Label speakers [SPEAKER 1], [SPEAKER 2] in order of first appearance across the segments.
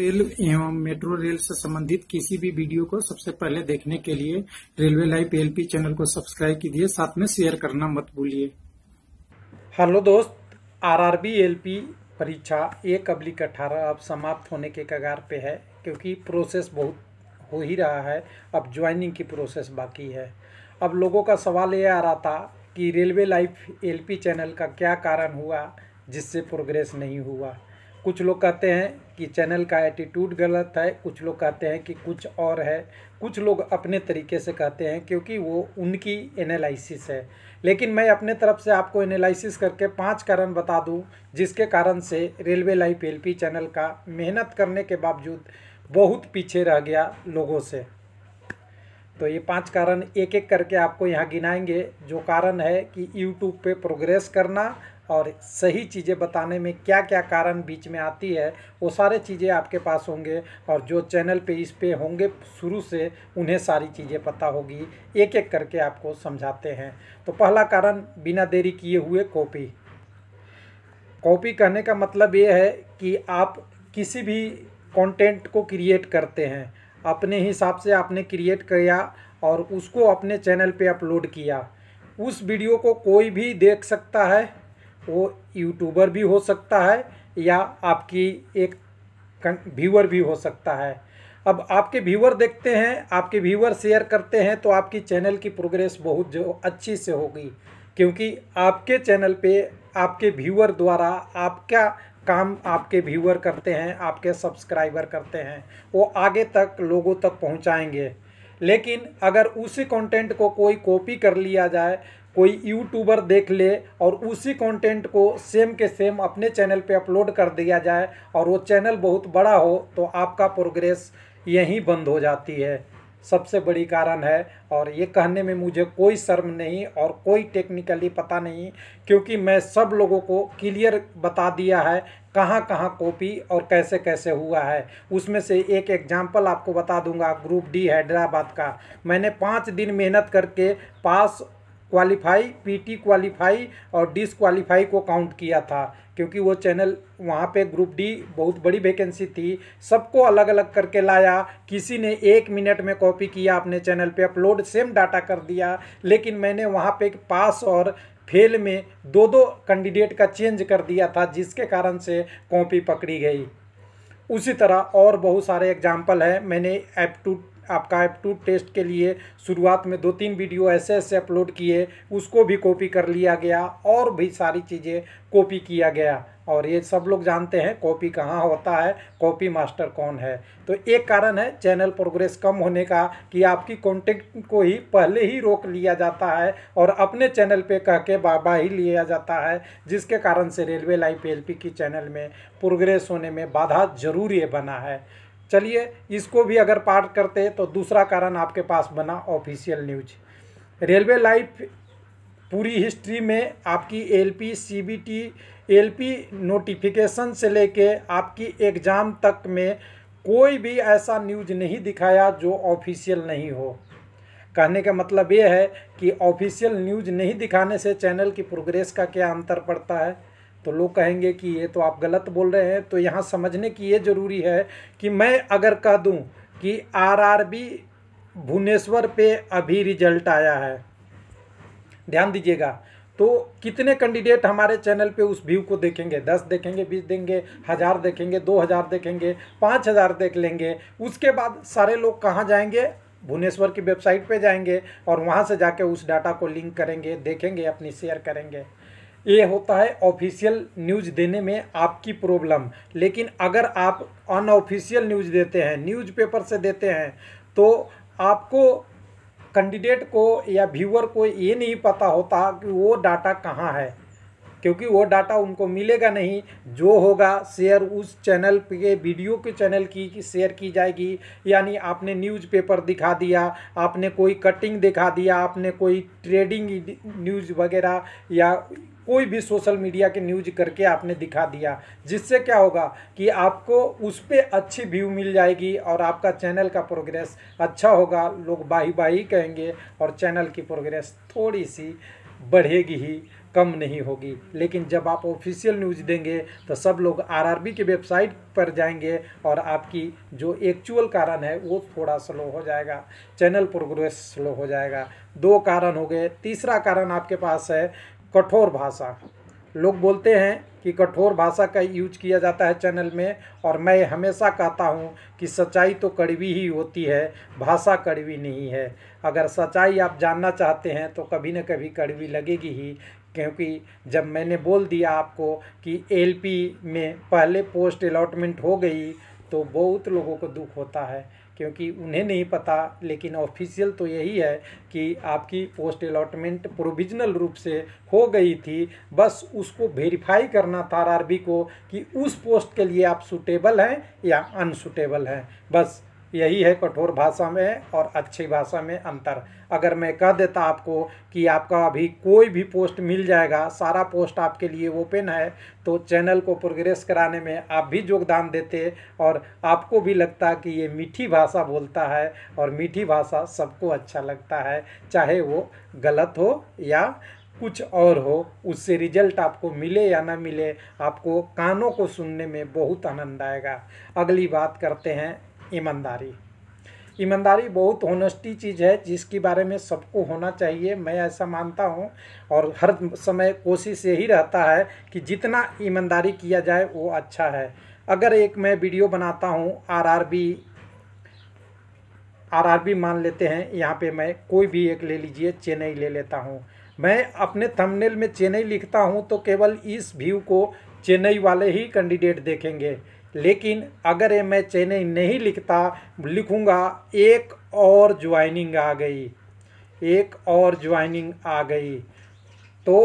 [SPEAKER 1] rail एवं metro rail से संबंधित किसी भी वीडियो को सबसे पहले देखने के लिए रेलवे लाइव एलपी चैनल को सब्सक्राइब कीजिए साथ में शेयर करना मत भूलिए हेलो दोस्त आरआरबी एलपी परीक्षा एक अब्लिक अठारह अब समाप्त होने के कगार पे है क्योंकि प्रोसेस बहुत हो ही रहा है अब ज्वाइनिंग की प्रोसेस बाकी है अब लोगों का सवाल ये आ रहा था कि रेलवे लाइफ एलपी चैनल का क्या कारण हुआ जिससे प्रोग्रेस नहीं हुआ कुछ लोग कहते हैं कि चैनल का एटीट्यूड गलत है कुछ लोग कहते हैं कि कुछ और है कुछ लोग अपने तरीके से कहते हैं क्योंकि वो उनकी एनालिसिस है लेकिन मैं अपने तरफ से आपको एनालिसिस करके पांच कारण बता दूं जिसके कारण से रेलवे लाइफ एलपी चैनल का मेहनत करने के बावजूद बहुत पीछे रह गया लोगों से तो ये पांच कारण एक एक करके आपको यहाँ गिनाएंगे जो कारण है कि यूट्यूब पर प्रोग्रेस करना और सही चीज़ें बताने में क्या क्या कारण बीच में आती है वो सारे चीज़ें आपके पास होंगे और जो चैनल पे इस पे होंगे शुरू से उन्हें सारी चीज़ें पता होगी एक एक करके आपको समझाते हैं तो पहला कारण बिना देरी किए हुए कॉपी कॉपी कहने का मतलब ये है कि आप किसी भी कंटेंट को क्रिएट करते हैं अपने हिसाब से आपने क्रिएट किया और उसको अपने चैनल पे अपलोड किया उस वीडियो को कोई भी देख सकता है वो यूट्यूबर भी हो सकता है या आपकी एक व्यूअर भी हो सकता है अब आपके व्यूअर देखते हैं आपके व्यूअर शेयर करते हैं तो आपकी चैनल की प्रोग्रेस बहुत जो अच्छी से होगी क्योंकि आपके चैनल पे आपके व्यूअर द्वारा आपका काम आपके व्यूअर करते हैं आपके सब्सक्राइबर करते हैं वो आगे तक लोगों तक पहुंचाएंगे लेकिन अगर उसी कंटेंट को कोई कॉपी कर लिया जाए कोई यूट्यूबर देख ले और उसी कंटेंट को सेम के सेम अपने चैनल पे अपलोड कर दिया जाए और वो चैनल बहुत बड़ा हो तो आपका प्रोग्रेस यहीं बंद हो जाती है सबसे बड़ी कारण है और ये कहने में मुझे कोई शर्म नहीं और कोई टेक्निकली पता नहीं क्योंकि मैं सब लोगों को क्लियर बता दिया है कहाँ कहाँ कॉपी और कैसे कैसे हुआ है उसमें से एक एग्जाम्पल आपको बता दूंगा ग्रुप डी हैदराबाद का मैंने पाँच दिन मेहनत करके पास क्वालिफाई पीटी क्वालिफाई और डिसक्वालीफाई को काउंट किया था क्योंकि वो चैनल वहाँ पे ग्रुप डी बहुत बड़ी वैकेंसी थी सबको अलग अलग करके लाया किसी ने एक मिनट में कॉपी किया अपने चैनल पे अपलोड सेम डाटा कर दिया लेकिन मैंने वहाँ पे पास और फेल में दो दो कैंडिडेट का चेंज कर दिया था जिसके कारण से कॉपी पकड़ी गई उसी तरह और बहुत सारे एग्जाम्पल हैं मैंने एप टू आपका एप टू टेस्ट के लिए शुरुआत में दो तीन वीडियो ऐसे ऐसे अपलोड किए उसको भी कॉपी कर लिया गया और भी सारी चीज़ें कॉपी किया गया और ये सब लोग जानते हैं कॉपी कहाँ होता है कॉपी मास्टर कौन है तो एक कारण है चैनल प्रोग्रेस कम होने का कि आपकी कॉन्टेंट को ही पहले ही रोक लिया जाता है और अपने चैनल पे कह के बाबा ही लिया जाता है जिसके कारण से रेलवे लाइफ एल की चैनल में प्रोग्रेस होने में बाधा जरूरी बना है चलिए इसको भी अगर पार करते तो दूसरा कारण आपके पास बना ऑफिशियल न्यूज रेलवे लाइफ पूरी हिस्ट्री में आपकी L P C B T L P notification से लेके आपकी एग्ज़ाम तक में कोई भी ऐसा न्यूज नहीं दिखाया जो ऑफिशियल नहीं हो कहने का मतलब ये है कि ऑफिशियल न्यूज नहीं दिखाने से चैनल की प्रोग्रेस का क्या अंतर पड़ता है तो लोग कहेंगे कि ये तो आप गलत बोल रहे हैं तो यहाँ समझने की ये ज़रूरी है कि मैं अगर कह दूँ कि आरआरबी भुवनेश्वर पे अभी रिजल्ट आया है ध्यान दीजिएगा तो कितने कैंडिडेट हमारे चैनल पे उस व्यू को देखेंगे दस देखेंगे बीस देंगे हज़ार देखेंगे दो हज़ार देखेंगे पाँच हज़ार देख लेंगे उसके बाद सारे लोग कहाँ जाएंगे भुवनेश्वर की वेबसाइट पे जाएंगे और वहाँ से जाके उस डाटा को लिंक करेंगे देखेंगे अपनी शेयर करेंगे ये होता है ऑफिशियल न्यूज़ देने में आपकी प्रॉब्लम लेकिन अगर आप अनऑफिशियल न्यूज़ देते हैं न्यूज़पेपर से देते हैं तो आपको कैंडिडेट को या व्यूअर को ये नहीं पता होता कि वो डाटा कहाँ है क्योंकि वो डाटा उनको मिलेगा नहीं जो होगा शेयर उस चैनल पे वीडियो के चैनल की शेयर की जाएगी यानी आपने न्यूज़पेपर दिखा दिया आपने कोई कटिंग दिखा दिया आपने कोई ट्रेडिंग न्यूज़ वगैरह या कोई भी सोशल मीडिया के न्यूज करके आपने दिखा दिया जिससे क्या होगा कि आपको उस पर अच्छी व्यू मिल जाएगी और आपका चैनल का प्रोग्रेस अच्छा होगा लोग बाही बाही कहेंगे और चैनल की प्रोग्रेस थोड़ी सी बढ़ेगी ही कम नहीं होगी लेकिन जब आप ऑफिशियल न्यूज़ देंगे तो सब लोग आरआरबी की वेबसाइट पर जाएंगे और आपकी जो एक्चुअल कारण है वो थोड़ा स्लो हो जाएगा चैनल प्रोग्रेस स्लो हो जाएगा दो कारण हो गए तीसरा कारण आपके पास है कठोर भाषा लोग बोलते हैं कि कठोर भाषा का यूज किया जाता है चैनल में और मैं हमेशा कहता हूँ कि सच्चाई तो कड़वी ही होती है भाषा कड़वी नहीं है अगर सच्चाई आप जानना चाहते हैं तो कभी ना कभी कड़वी लगेगी ही क्योंकि जब मैंने बोल दिया आपको कि एलपी में पहले पोस्ट अलॉटमेंट हो गई तो बहुत लोगों को दुख होता है क्योंकि उन्हें नहीं पता लेकिन ऑफिशियल तो यही है कि आपकी पोस्ट अलॉटमेंट प्रोविजनल रूप से हो गई थी बस उसको वेरीफाई करना था आरआरबी को कि उस पोस्ट के लिए आप सूटेबल हैं या अनसूटेबल हैं बस यही है कठोर भाषा में और अच्छी भाषा में अंतर अगर मैं कह देता आपको कि आपका अभी कोई भी पोस्ट मिल जाएगा सारा पोस्ट आपके लिए ओपन है तो चैनल को प्रोग्रेस कराने में आप भी योगदान देते और आपको भी लगता कि ये मीठी भाषा बोलता है और मीठी भाषा सबको अच्छा लगता है चाहे वो गलत हो या कुछ और हो उससे रिजल्ट आपको मिले या ना मिले आपको कानों को सुनने में बहुत आनंद आएगा अगली बात करते हैं ईमानदारी ईमानदारी बहुत होनेस्टी चीज़ है जिसके बारे में सबको होना चाहिए मैं ऐसा मानता हूँ और हर समय कोशिश यही रहता है कि जितना ईमानदारी किया जाए वो अच्छा है अगर एक मैं वीडियो बनाता हूँ आरआरबी आरआरबी मान लेते हैं यहाँ पे मैं कोई भी एक ले लीजिए चेन्नई ले लेता हूँ मैं अपने थंबनेल में चेन्नई लिखता हूँ तो केवल इस व्यू को चेन्नई वाले ही कैंडिडेट देखेंगे लेकिन अगर ये मैं चेन्नई नहीं लिखता लिखूंगा एक और ज्वाइनिंग आ गई एक और ज्वाइनिंग आ गई तो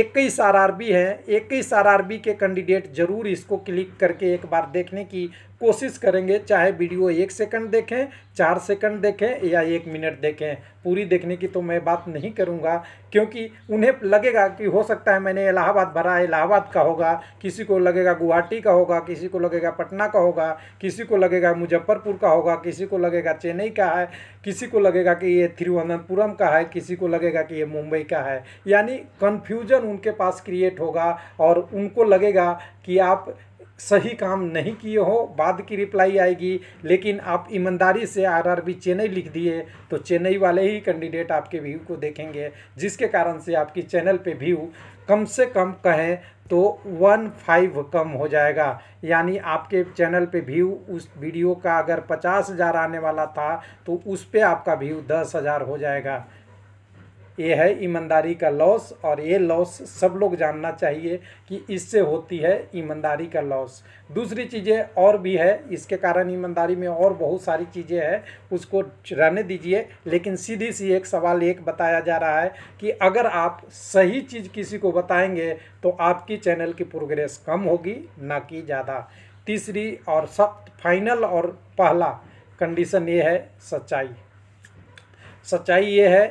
[SPEAKER 1] इक्कीस आर आर बी है इक्कीस आर आर बी के कैंडिडेट ज़रूर इसको क्लिक करके एक बार देखने की कोशिश करेंगे चाहे वीडियो एक सेकंड देखें चार सेकंड देखें या एक मिनट देखें पूरी देखने की तो मैं बात नहीं करूंगा क्योंकि उन्हें लगेगा कि हो सकता है मैंने इलाहाबाद भरा है इलाहाबाद का होगा किसी को लगेगा गुवाहाटी का होगा किसी को लगेगा पटना का होगा किसी को लगेगा मुजफ्फरपुर का होगा किसी को लगेगा चेन्नई का है किसी को लगेगा कि ये तिरुवनंतपुरम का है किसी को लगेगा कि ये मुंबई का है यानी कन्फ्यूजन उनके पास क्रिएट होगा और उनको लगेगा कि आप सही काम नहीं किए हो बाद की रिप्लाई आएगी लेकिन आप ईमानदारी से आरआरबी चेन्नई लिख दिए तो चेन्नई वाले ही कैंडिडेट आपके व्यू को देखेंगे जिसके कारण से आपकी चैनल पे व्यू कम से कम कहें तो वन फाइव कम हो जाएगा यानी आपके चैनल पे व्यू उस वीडियो का अगर पचास हज़ार आने वाला था तो उस पर आपका व्यू दस हज़ार हो जाएगा ये है ईमानदारी का लॉस और ये लॉस सब लोग जानना चाहिए कि इससे होती है ईमानदारी का लॉस दूसरी चीज़ें और भी है इसके कारण ईमानदारी में और बहुत सारी चीज़ें हैं उसको रहने दीजिए लेकिन सीधी सी एक सवाल एक बताया जा रहा है कि अगर आप सही चीज़ किसी को बताएंगे तो आपकी चैनल की प्रोग्रेस कम होगी ना कि ज़्यादा तीसरी और सख्त फाइनल और पहला कंडीशन ये है सच्चाई सच्चाई ये है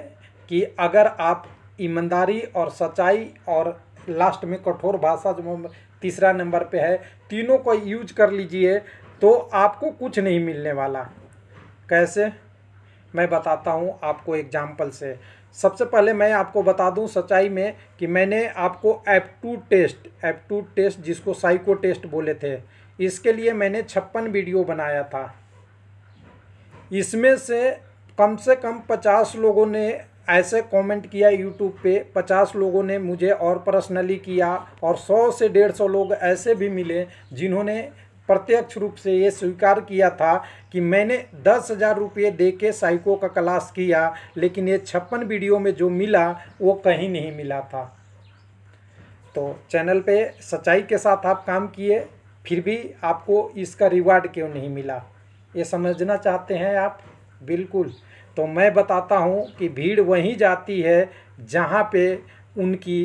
[SPEAKER 1] कि अगर आप ईमानदारी और सच्चाई और लास्ट में कठोर भाषा जो तीसरा नंबर पे है तीनों को यूज कर लीजिए तो आपको कुछ नहीं मिलने वाला कैसे मैं बताता हूँ आपको एग्जाम्पल से सबसे पहले मैं आपको बता दूँ सच्चाई में कि मैंने आपको aptitude test aptitude test जिसको साइको टेस्ट बोले थे इसके लिए मैंने छप्पन वीडियो बनाया था इसमें से कम से कम पचास लोगों ने ऐसे कमेंट किया यूट्यूब पे पचास लोगों ने मुझे और पर्सनली किया और सौ से डेढ़ सौ लोग ऐसे भी मिले जिन्होंने प्रत्यक्ष रूप से ये स्वीकार किया था कि मैंने दस हज़ार रुपये दे के साइको का क्लास किया लेकिन ये छप्पन वीडियो में जो मिला वो कहीं नहीं मिला था तो चैनल पे सच्चाई के साथ आप काम किए फिर भी आपको इसका रिवार्ड क्यों नहीं मिला ये समझना चाहते हैं आप बिल्कुल तो मैं बताता हूँ कि भीड़ वहीं जाती है जहाँ पे उनकी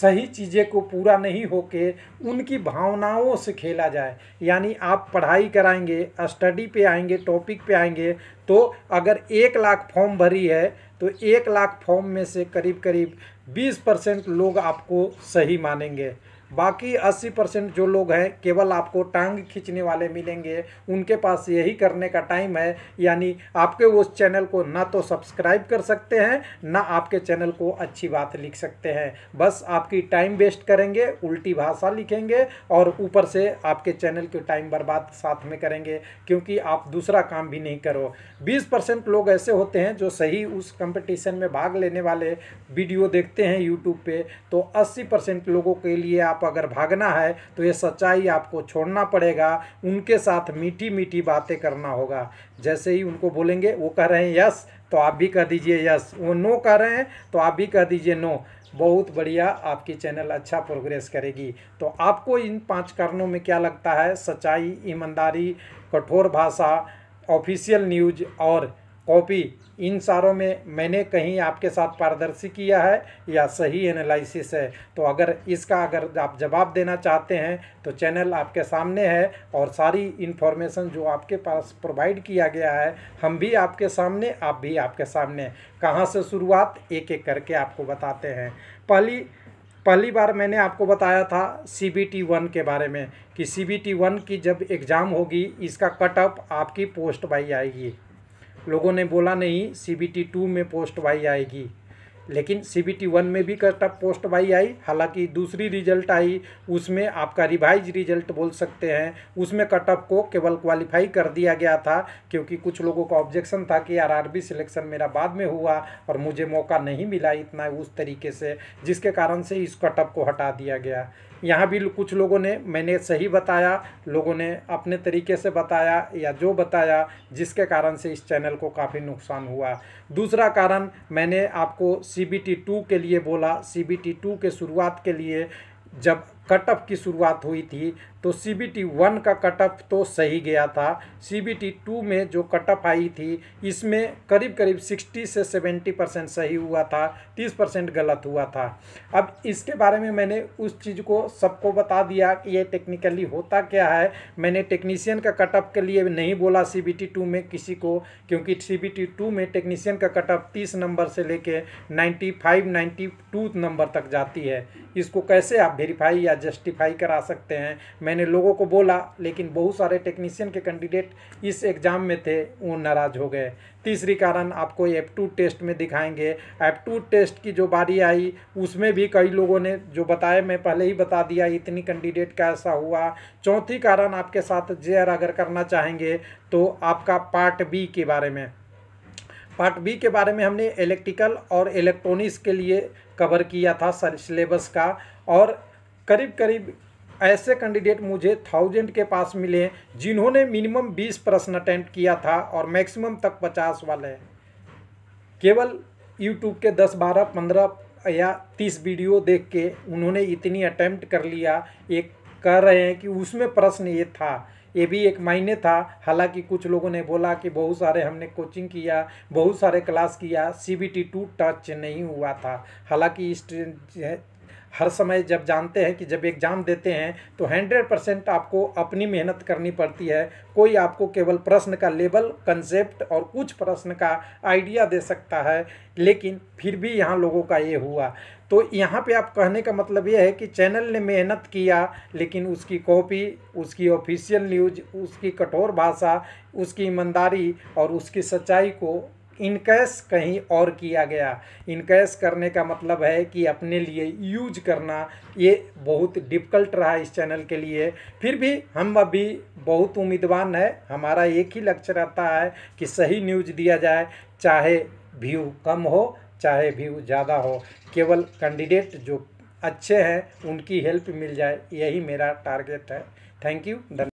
[SPEAKER 1] सही चीज़ें को पूरा नहीं होके उनकी भावनाओं से खेला जाए यानी आप पढ़ाई कराएंगे स्टडी पे आएंगे टॉपिक पे आएंगे तो अगर एक लाख फॉर्म भरी है तो एक लाख फॉर्म में से करीब करीब बीस परसेंट लोग आपको सही मानेंगे बाकी 80 परसेंट जो लोग हैं केवल आपको टांग खींचने वाले मिलेंगे उनके पास यही करने का टाइम है यानी आपके उस चैनल को ना तो सब्सक्राइब कर सकते हैं ना आपके चैनल को अच्छी बात लिख सकते हैं बस आपकी टाइम वेस्ट करेंगे उल्टी भाषा लिखेंगे और ऊपर से आपके चैनल के टाइम बर्बाद साथ में करेंगे क्योंकि आप दूसरा काम भी नहीं करो बीस परसेंट लोग ऐसे होते हैं जो सही उस कंपटीशन में भाग लेने वाले वीडियो देखते हैं यूट्यूब पर तो अस्सी परसेंट लोगों के लिए आप आप अगर भागना है तो ये सच्चाई आपको छोड़ना पड़ेगा उनके साथ मीठी मीठी बातें करना होगा जैसे ही उनको बोलेंगे वो कह रहे हैं यस तो आप भी कह दीजिए यस वो नो कह रहे हैं तो आप भी कह दीजिए नो बहुत बढ़िया आपकी चैनल अच्छा प्रोग्रेस करेगी तो आपको इन पांच कारणों में क्या लगता है सच्चाई ईमानदारी कठोर भाषा ऑफिशियल न्यूज और कॉपी इन सारों में मैंने कहीं आपके साथ पारदर्शी किया है या सही एनालिसिस है तो अगर इसका अगर आप जवाब देना चाहते हैं तो चैनल आपके सामने है और सारी इन्फॉर्मेशन जो आपके पास प्रोवाइड किया गया है हम भी आपके सामने आप भी आपके सामने कहाँ से शुरुआत एक एक करके आपको बताते हैं पहली पहली बार मैंने आपको बताया था सी बी टी वन के बारे में कि सी बी टी वन की जब एग्ज़ाम होगी इसका कट ऑफ आपकी पोस्ट बाई आएगी लोगों ने बोला नहीं सी बी टी टू में पोस्ट वाई आएगी लेकिन सी बी टी वन में भी कटअप पोस्ट वाई आई हालांकि दूसरी रिजल्ट आई उसमें आपका रिवाइज रिजल्ट बोल सकते हैं उसमें कटअप को केवल क्वालिफाई कर दिया गया था क्योंकि कुछ लोगों का ऑब्जेक्शन था कि आर आरबी सिलेक्शन मेरा बाद में हुआ और मुझे मौका नहीं मिला इतना उस तरीके से जिसके कारण से इस कटअप को हटा दिया गया यहाँ भी कुछ लोगों ने मैंने सही बताया लोगों ने अपने तरीके से बताया या जो बताया जिसके कारण से इस चैनल को काफ़ी नुकसान हुआ दूसरा कारण मैंने आपको सी बी टी टू के लिए बोला सी बी टी टू के शुरुआत के लिए जब कट ऑफ की शुरुआत हुई थी तो सी बी टी वन का कट ऑफ तो सही गया था सी बी टी टू में जो कट ऑफ आई थी इसमें करीब करीब सिक्सटी से सेवेंटी परसेंट सही हुआ था तीस परसेंट गलत हुआ था अब इसके बारे में मैंने उस चीज़ को सबको बता दिया कि ये टेक्निकली होता क्या है मैंने टेक्नीशियन का कट ऑफ के लिए नहीं बोला सी बी टी टू में किसी को क्योंकि सी बी टी टू में टेक्नीशियन का कट ऑफ तीस नंबर से लेके ninety five ninety two number तक जाती है इसको कैसे आप वेरीफाई या जस्टिफाई करा सकते हैं मैंने लोगों को बोला लेकिन बहुत सारे टेक्नीशियन के कैंडिडेट इस एग्ज़ाम में थे वो नाराज़ हो गए तीसरी कारण आपको एप टू टेस्ट में दिखाएंगे एप टू टेस्ट की जो बारी आई उसमें भी कई लोगों ने जो बताया मैं पहले ही बता दिया इतनी कैंडिडेट का ऐसा हुआ चौथी कारण आपके साथ जेयर अगर करना चाहेंगे तो आपका पार्ट बी के बारे में पार्ट बी के बारे में हमने इलेक्ट्रिकल और इलेक्ट्रॉनिक्स के लिए कवर किया था सिलेबस का और करीब करीब ऐसे कैंडिडेट मुझे थाउजेंड के पास मिले जिन्होंने मिनिमम बीस प्रश्न अटेम्प्ट किया था और मैक्सिमम तक पचास वाले हैं केवल यूट्यूब के दस बारह पंद्रह या तीस वीडियो देख के उन्होंने इतनी अटैम्प्ट कर लिया एक कह रहे हैं कि उसमें प्रश्न ये था ये भी एक मायने था हालांकि कुछ लोगों ने बोला कि बहुत सारे हमने कोचिंग किया बहुत सारे क्लास किया C B T two touch नहीं हुआ था हालांकि इस हर समय जब जानते हैं कि जब एग्ज़ाम देते हैं तो हंड्रेड परसेंट आपको अपनी मेहनत करनी पड़ती है कोई आपको केवल प्रश्न का लेबल कंसेप्ट और कुछ प्रश्न का आइडिया दे सकता है लेकिन फिर भी यहाँ लोगों का ये हुआ तो यहाँ पे आप कहने का मतलब ये है कि चैनल ने मेहनत किया लेकिन उसकी कॉपी उसकी ऑफिशियल न्यूज उसकी कठोर भाषा उसकी ईमानदारी और उसकी सच्चाई को इनकैश कहीं और किया गया इनकैश करने का मतलब है कि अपने लिए यूज करना ये बहुत डिफ़िकल्ट रहा इस चैनल के लिए फिर भी हम अभी बहुत उम्मीदवान हैं हमारा एक ही लक्ष्य रहता है कि सही न्यूज दिया जाए चाहे व्यू कम हो चाहे व्यू ज़्यादा हो केवल कैंडिडेट जो अच्छे हैं उनकी हेल्प मिल जाए यही मेरा टारगेट है थैंक यू